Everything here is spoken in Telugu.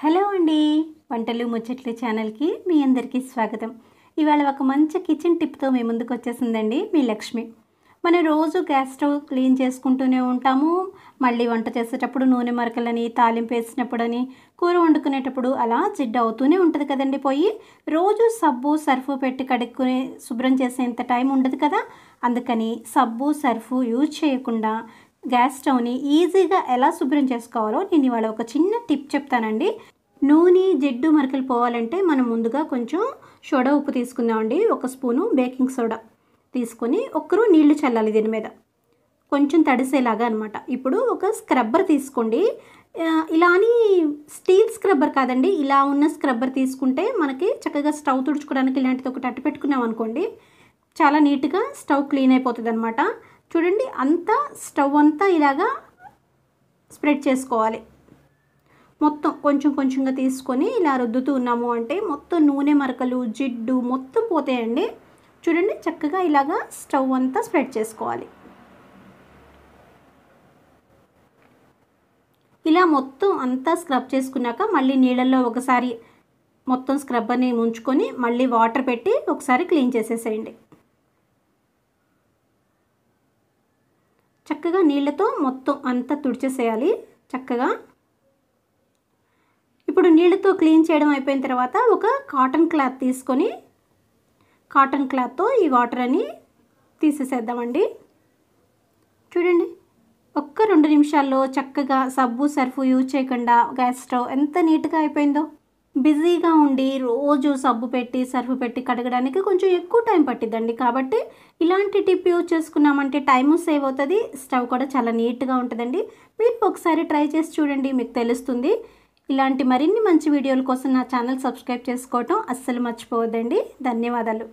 హలో అండి వంటలు ముచ్చట్లు ఛానల్కి మీ అందరికీ స్వాగతం ఇవాళ ఒక మంచి కిచెన్ టిప్తో మీ ముందుకు వచ్చేసిందండి మీ లక్ష్మి మనం రోజు గ్యాస్ స్టవ్ క్లీన్ చేసుకుంటూనే ఉంటాము మళ్ళీ వంట చేసేటప్పుడు నూనె మరకలని తాలింపు అని కూర వండుకునేటప్పుడు అలా జిడ్డు అవుతూనే ఉంటుంది కదండి పోయి రోజు సబ్బు సర్ఫు పెట్టి కడుక్కునే శుభ్రం చేసేంత టైం ఉండదు కదా అందుకని సబ్బు సర్ఫు యూజ్ చేయకుండా గ్యాస్ స్టవ్ని ఈజీగా ఎలా శుభ్రం చేసుకోవాలో నేను ఇవాళ ఒక చిన్న టిప్ చెప్తానండి నూనె జిడ్డు మరకలు పోవాలంటే మనం ముందుగా కొంచెం సోడా ఉప్పు తీసుకుందామండి ఒక స్పూను బేకింగ్ సోడా తీసుకొని ఒక్కరు నీళ్లు చల్లాలి దీని మీద కొంచెం తడిసేలాగా అనమాట ఇప్పుడు ఒక స్క్రబ్బర్ తీసుకోండి ఇలా అని స్టీల్ స్క్రబ్బర్ కాదండి ఇలా ఉన్న స్క్రబ్బర్ తీసుకుంటే మనకి చక్కగా స్టవ్ తుడుచుకోవడానికి ఇలాంటిది ఒకటి అట్టు పెట్టుకున్నాం అనుకోండి చాలా నీట్గా స్టవ్ క్లీన్ అయిపోతుంది అనమాట చూడండి అంతా స్టవ్ అంతా ఇలాగా స్ప్రెడ్ చేసుకోవాలి మొత్తం కొంచెం కొంచెంగా తీసుకొని ఇలా రుద్దుతూ ఉన్నాము అంటే మొత్తం నూనె మరకలు జిడ్డు మొత్తం పోతాయండి చూడండి చక్కగా ఇలాగా స్టవ్ అంతా స్ప్రెడ్ చేసుకోవాలి ఇలా మొత్తం అంతా స్క్రబ్ చేసుకున్నాక మళ్ళీ నీళ్ళల్లో ఒకసారి మొత్తం స్క్రబ్ అని ముంచుకొని మళ్ళీ వాటర్ పెట్టి ఒకసారి క్లీన్ చేసేసేయండి చక్కగా నీళ్ళతో మొత్తం అంతా తుడిచేసేయాలి చక్కగా ఇప్పుడు నీళ్ళతో క్లీన్ చేయడం అయిపోయిన తర్వాత ఒక కాటన్ క్లాత్ తీసుకొని కాటన్ క్లాత్తో ఈ వాటర్ అని తీసేసేద్దామండి చూడండి ఒక్క రెండు నిమిషాల్లో చక్కగా సబ్బు సర్ఫు యూజ్ చేయకుండా గ్యాస్ స్టవ్ ఎంత నీట్గా అయిపోయిందో బిజీగా ఉండి రోజు సబ్బు పెట్టి సర్ఫ్ పెట్టి కడగడానికి కొంచెం ఎక్కువ టైం పట్టిద్దండి కాబట్టి ఇలాంటి టిప్ యూజ్ చేసుకున్నామంటే టైము సేవ్ అవుతుంది స్టవ్ కూడా చాలా నీట్గా ఉంటుందండి మీరు ఒకసారి ట్రై చేసి చూడండి మీకు తెలుస్తుంది ఇలాంటి మరిన్ని మంచి వీడియోల కోసం నా ఛానల్ సబ్స్క్రైబ్ చేసుకోవటం అస్సలు మర్చిపోవద్దండి ధన్యవాదాలు